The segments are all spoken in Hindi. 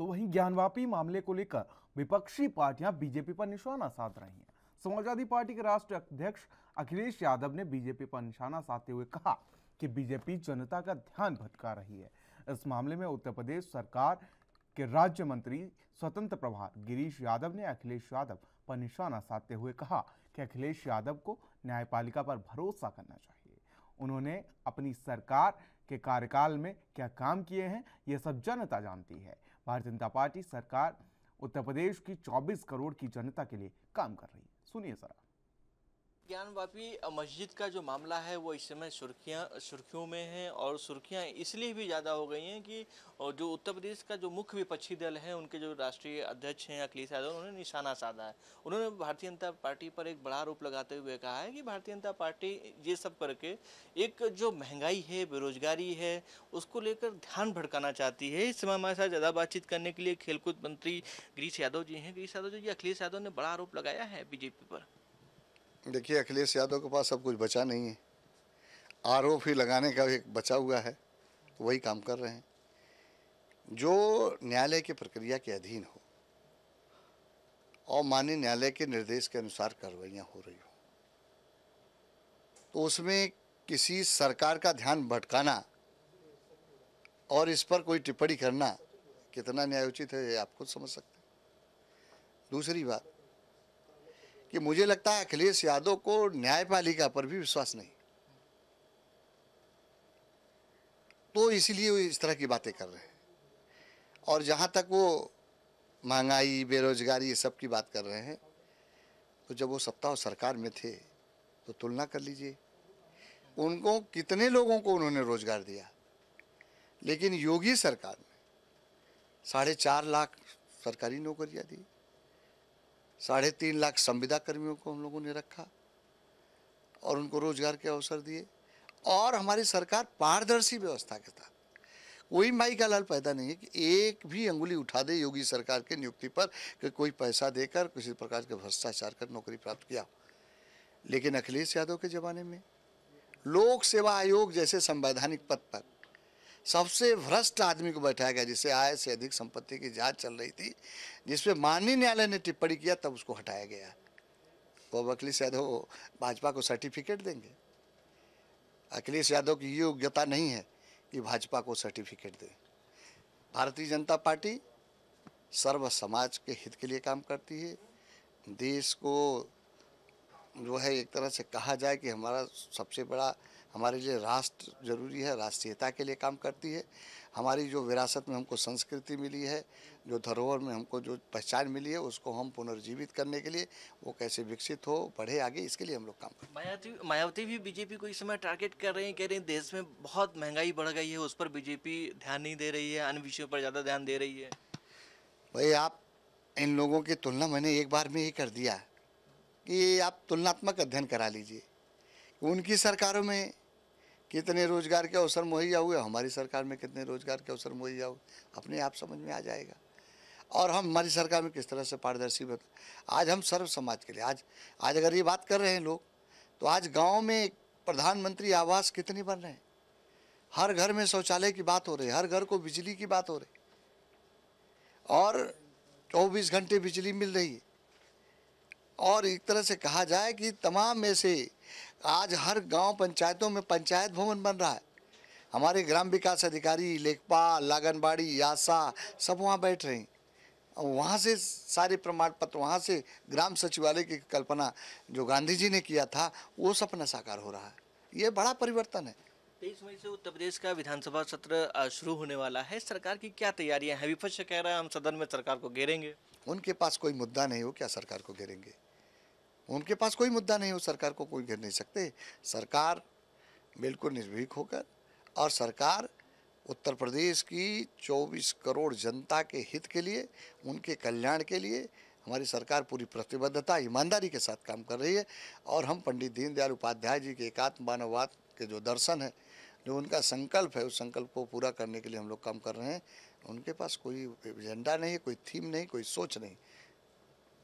तो वहीं ज्ञानवापी मामले को लेकर विपक्षी पार्टियां बीजेपी पर निशाना साध रही हैं समाजवादी पार्टी के राष्ट्रीय अध्यक्ष अखिलेश यादव ने बीजेपी पर निशाना साधते हुए कहा कि बीजेपी जनता का ध्यान भटका रही है इस मामले में उत्तर प्रदेश सरकार के राज्य मंत्री स्वतंत्र प्रभार गिरीश यादव ने अखिलेश यादव पर निशाना साधते हुए कहा कि अखिलेश यादव को न्यायपालिका पर भरोसा करना चाहिए उन्होंने अपनी सरकार के कार्यकाल में क्या काम किए हैं ये सब जनता जानती है भारतीय जनता पार्टी सरकार उत्तर प्रदेश की 24 करोड़ की जनता के लिए काम कर रही है सुनिए जरा ज्ञान वापी मस्जिद का जो मामला है वो इस समय सुर्खियाँ सुर्खियों में है और सुर्खियाँ इसलिए भी ज़्यादा हो गई हैं कि जो उत्तर प्रदेश का जो मुख्य विपक्षी दल है उनके जो राष्ट्रीय अध्यक्ष हैं अखिलेश यादव उन्होंने निशाना साधा है उन्होंने भारतीय जनता पार्टी पर एक बड़ा आरोप लगाते हुए कहा है कि भारतीय जनता पार्टी ये सब करके एक जो महंगाई है बेरोजगारी है उसको लेकर ध्यान भड़काना चाहती है इस समय हमारे साथ ज़्यादा बातचीत करने के लिए खेलकूद मंत्री गिरीश यादव जी हैं गिरीश यादव जी अखिलेश यादव ने बड़ा आरोप लगाया है बीजेपी पर देखिए अखिलेश यादव के पास सब कुछ बचा नहीं है आरोप ही लगाने का एक बचा हुआ है तो वही काम कर रहे हैं जो न्यायालय की प्रक्रिया के अधीन हो और माननीय न्यायालय के निर्देश के अनुसार कार्रवाइयाँ हो रही हो तो उसमें किसी सरकार का ध्यान भटकाना और इस पर कोई टिप्पणी करना कितना न्यायोचित है ये आप खुद समझ सकते हैं दूसरी बात कि मुझे लगता है अखिलेश यादव को न्यायपालिका पर भी विश्वास नहीं तो इसीलिए वो इस तरह की बातें कर रहे हैं और जहाँ तक वो महंगाई बेरोजगारी ये सब की बात कर रहे हैं तो जब वो सप्ताह सरकार में थे तो तुलना कर लीजिए उनको कितने लोगों को उन्होंने रोजगार दिया लेकिन योगी सरकार ने साढ़े चार लाख सरकारी नौकरियाँ दी साढ़े तीन लाख संविदा कर्मियों को हम लोगों ने रखा और उनको रोजगार के अवसर दिए और हमारी सरकार पारदर्शी व्यवस्था के साथ कोई माई का लाल पैदा नहीं है कि एक भी अंगुली उठा दे योगी सरकार के नियुक्ति पर कि कोई पैसा देकर किसी प्रकार के भ्रष्टाचार कर नौकरी प्राप्त किया लेकिन अखिलेश यादव के ज़माने में लोक सेवा आयोग जैसे संवैधानिक पद पर सबसे भ्रष्ट आदमी को बैठाया गया जिसे आय से अधिक संपत्ति की जांच चल रही थी जिसपे माननीय न्यायालय ने टिप्पणी किया तब उसको हटाया गया वो अखिलेश यादव भाजपा को सर्टिफिकेट देंगे अखिलेश यादव की ये योग्यता नहीं है कि भाजपा को सर्टिफिकेट दें भारतीय जनता पार्टी सर्व समाज के हित के लिए काम करती है देश को जो है एक तरह से कहा जाए कि हमारा सबसे बड़ा हमारे लिए राष्ट्र जरूरी है राष्ट्रीयता के लिए काम करती है हमारी जो विरासत में हमको संस्कृति मिली है जो धरोहर में हमको जो पहचान मिली है उसको हम पुनर्जीवित करने के लिए वो कैसे विकसित हो बढ़े आगे इसके लिए हम लोग काम करते मायावती मायावती भी बीजेपी को इस समय टारगेट कर रहे हैं कह रहे हैं देश में बहुत महंगाई बढ़ गई है उस पर बीजेपी ध्यान नहीं दे रही है अन्य विषयों पर ज़्यादा ध्यान दे रही है भाई आप इन लोगों की तुलना मैंने एक बार में ही कर दिया है कि आप तुलनात्मक अध्ययन करा लीजिए उनकी सरकारों में कितने रोजगार के अवसर मुहैया हुए हमारी सरकार में कितने रोजगार के अवसर मुहैया हुए अपने आप समझ में आ जाएगा और हम हमारी सरकार में किस तरह से पारदर्शी बता आज हम सर्व समाज के लिए आज आज अगर ये बात कर रहे हैं लोग तो आज गांव में प्रधानमंत्री आवास कितने बन रहे हैं हर घर में शौचालय की बात हो रही है हर घर को बिजली की बात हो रही और चौबीस घंटे बिजली मिल रही है और एक तरह से कहा जाए कि तमाम में से आज हर गांव पंचायतों में पंचायत भवन बन रहा है हमारे ग्राम विकास अधिकारी लेखपाल लागनबाड़ी यासा सब वहाँ बैठ रहे हैं वहाँ से सारे प्रमाण पत्र वहाँ से ग्राम सचिवालय की कल्पना जो गांधी जी ने किया था वो सपना साकार हो रहा है ये बड़ा परिवर्तन है तेईस मई से उत्तर प्रदेश का विधानसभा सत्र शुरू होने वाला है सरकार की क्या तैयारियां हैं विपक्ष कह रहा है हम सदन में सरकार को घेरेंगे उनके पास कोई मुद्दा नहीं हो क्या सरकार को घेरेंगे उनके पास कोई मुद्दा नहीं हो सरकार को कोई घेर नहीं सकते सरकार बिल्कुल निर्भीक होकर और सरकार उत्तर प्रदेश की 24 करोड़ जनता के हित के लिए उनके कल्याण के लिए हमारी सरकार पूरी प्रतिबद्धता ईमानदारी के साथ काम कर रही है और हम पंडित दीनदयाल उपाध्याय जी के एकात्म मानववाद के जो दर्शन है जो उनका संकल्प है उस संकल्प को पूरा करने के लिए हम लोग काम कर रहे हैं उनके पास कोई एजेंडा नहीं है कोई थीम नहीं कोई सोच नहीं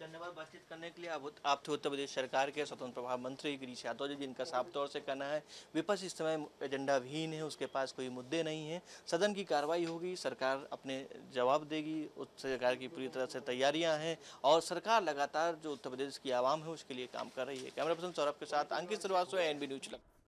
धन्यवाद बातचीत करने के लिए अब आप थे उत्तर प्रदेश सरकार के स्वतंत्र प्रभाव मंत्री गिरीश यादव जी जिनका साफ तौर से कहना है विपक्ष इस समय एजेंडा विहीन है उसके पास कोई मुद्दे नहीं है सदन की कार्रवाई होगी सरकार अपने जवाब देगी उस सरकार की पूरी तरह से तैयारियां हैं और सरकार लगातार जो उत्तर प्रदेश की आवाम है उसके लिए काम कर रही है कैमरा पर्सन सौरभ के साथ Ankit Srivastava N B news लगता